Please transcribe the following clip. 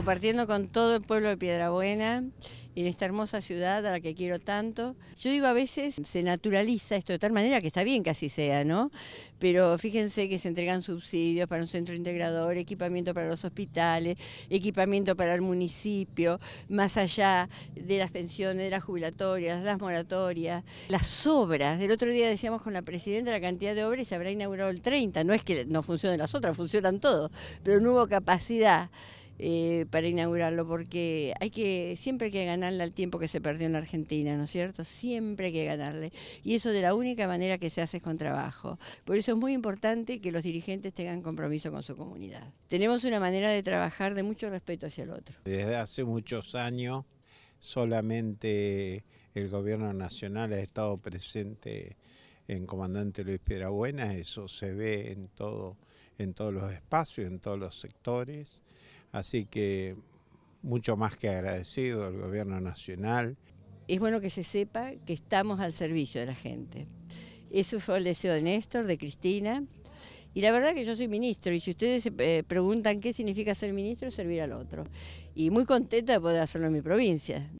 compartiendo con todo el pueblo de Piedrabuena en esta hermosa ciudad a la que quiero tanto. Yo digo, a veces se naturaliza esto de tal manera que está bien que así sea, ¿no? Pero fíjense que se entregan subsidios para un centro integrador, equipamiento para los hospitales, equipamiento para el municipio, más allá de las pensiones, de las jubilatorias, las moratorias, las obras. Del otro día decíamos con la presidenta la cantidad de obras y se habrá inaugurado el 30. No es que no funcionen las otras, funcionan todos, pero no hubo capacidad. Eh, para inaugurarlo, porque hay que siempre hay que ganarle al tiempo que se perdió en la Argentina, ¿no es cierto? Siempre hay que ganarle. Y eso de la única manera que se hace es con trabajo. Por eso es muy importante que los dirigentes tengan compromiso con su comunidad. Tenemos una manera de trabajar de mucho respeto hacia el otro. Desde hace muchos años solamente el gobierno nacional ha estado presente en Comandante Luis Piedrabuena, eso se ve en todo en todos los espacios, en todos los sectores. Así que mucho más que agradecido al gobierno nacional. Es bueno que se sepa que estamos al servicio de la gente. Eso fue el deseo de Néstor, de Cristina. Y la verdad que yo soy ministro y si ustedes se eh, preguntan qué significa ser ministro, es servir al otro. Y muy contenta de poder hacerlo en mi provincia.